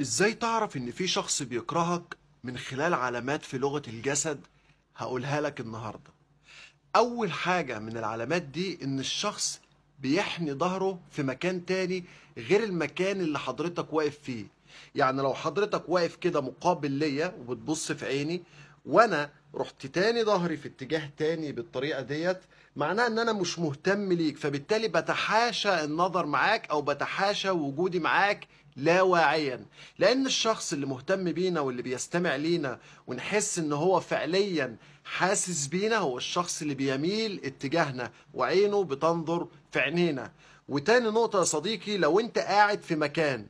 ازاي تعرف ان في شخص بيكرهك من خلال علامات في لغة الجسد هقولها لك النهاردة اول حاجة من العلامات دي ان الشخص بيحني ظهره في مكان تاني غير المكان اللي حضرتك واقف فيه يعني لو حضرتك واقف كده مقابل ليا وبتبص في عيني وانا رحت تاني ظهري في اتجاه تاني بالطريقه ديت معناها ان انا مش مهتم ليك فبالتالي بتحاشى النظر معاك او بتحاشى وجودي معاك لا واعيا لان الشخص اللي مهتم بينا واللي بيستمع لينا ونحس ان هو فعليا حاسس بينا هو الشخص اللي بيميل اتجاهنا وعينه بتنظر في عينينا وتاني نقطة يا صديقي لو انت قاعد في مكان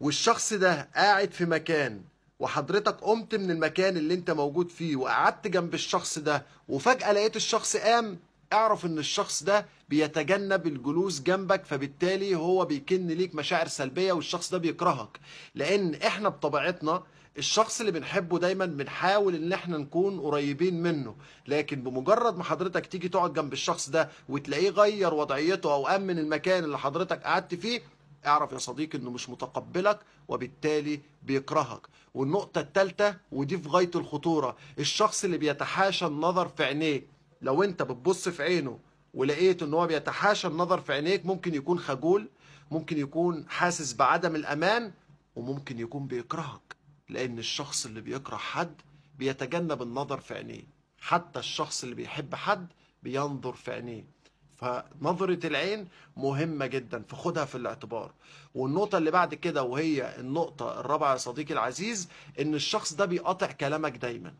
والشخص ده قاعد في مكان وحضرتك قمت من المكان اللي انت موجود فيه وقعدت جنب الشخص ده وفجأة لقيت الشخص قام اعرف ان الشخص ده بيتجنب الجلوس جنبك فبالتالي هو بيكن ليك مشاعر سلبية والشخص ده بيكرهك لان احنا بطبيعتنا الشخص اللي بنحبه دايما بنحاول ان احنا نكون قريبين منه لكن بمجرد ما حضرتك تيجي تقعد جنب الشخص ده وتلاقيه غير وضعيته او امن المكان اللي حضرتك قعدت فيه اعرف يا صديقي انه مش متقبلك وبالتالي بيكرهك والنقطة الثالثة ودي في غاية الخطورة الشخص اللي بيتحاشى النظر في عينيه لو انت بتبص في عينه ولقيت ان هو بيتحاشى النظر في عينيك ممكن يكون خجول ممكن يكون حاسس بعدم الامان وممكن يكون بيكرهك لان الشخص اللي بيكره حد بيتجنب النظر في عينيه حتى الشخص اللي بيحب حد بينظر في عينيه فنظرة العين مهمة جدا فخدها في الاعتبار والنقطة اللي بعد كده وهي النقطة الرابعة يا صديقي العزيز ان الشخص ده بيقاطع كلامك دايما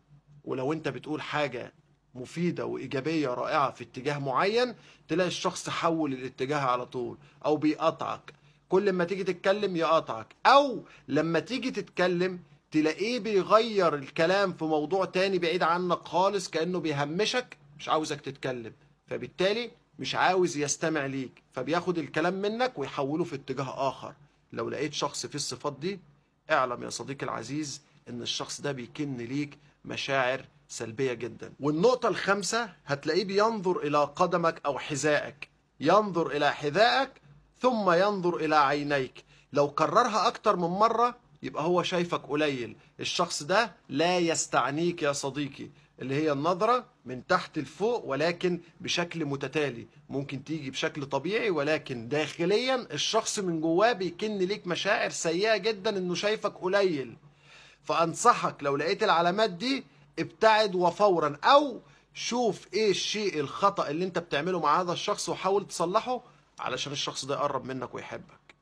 ولو انت بتقول حاجة مفيده وايجابيه رائعه في اتجاه معين تلاقي الشخص حول الاتجاه على طول او بيقطعك كل ما تيجي تتكلم يقطعك او لما تيجي تتكلم تلاقيه بيغير الكلام في موضوع تاني بعيد عنك خالص كانه بيهمشك مش عاوزك تتكلم فبالتالي مش عاوز يستمع ليك فبياخد الكلام منك ويحوله في اتجاه اخر لو لقيت شخص فيه الصفات دي اعلم يا صديقي العزيز ان الشخص ده بيكن ليك مشاعر سلبية جدا والنقطة الخامسة هتلاقيه بينظر إلى قدمك أو حذائك ينظر إلى حذائك ثم ينظر إلى عينيك لو كررها أكتر من مرة يبقى هو شايفك قليل الشخص ده لا يستعنيك يا صديقي اللي هي النظرة من تحت لفوق ولكن بشكل متتالي ممكن تيجي بشكل طبيعي ولكن داخليا الشخص من جواه بيكن ليك مشاعر سيئة جدا انه شايفك قليل فانصحك لو لقيت العلامات دي ابتعد وفورا او شوف ايه الشيء الخطا اللي انت بتعمله مع هذا الشخص وحاول تصلحه علشان الشخص ده يقرب منك ويحبك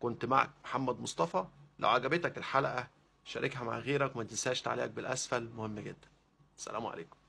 كنت معك محمد مصطفى لو عجبتك الحلقه شاركها مع غيرك وما تنساش تعليقك بالاسفل مهم جدا السلام عليكم